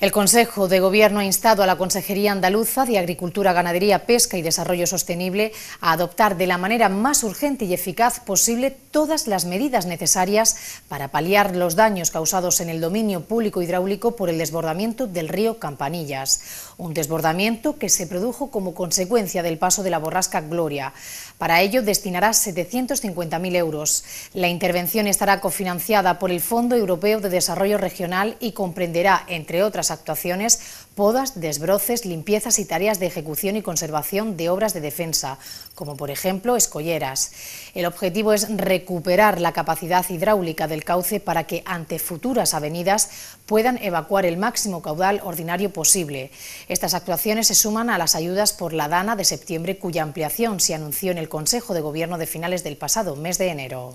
El Consejo de Gobierno ha instado a la Consejería Andaluza de Agricultura, Ganadería, Pesca y Desarrollo Sostenible a adoptar de la manera más urgente y eficaz posible todas las medidas necesarias para paliar los daños causados en el dominio público hidráulico por el desbordamiento del río Campanillas, un desbordamiento que se produjo como consecuencia del paso de la borrasca Gloria. Para ello destinará 750.000 euros. La intervención estará cofinanciada por el Fondo Europeo de Desarrollo Regional y comprenderá, entre otras actuaciones, podas, desbroces, limpiezas y tareas de ejecución y conservación de obras de defensa, como por ejemplo escolleras. El objetivo es recuperar recuperar la capacidad hidráulica del cauce para que ante futuras avenidas puedan evacuar el máximo caudal ordinario posible. Estas actuaciones se suman a las ayudas por la Dana de septiembre cuya ampliación se anunció en el Consejo de Gobierno de finales del pasado mes de enero.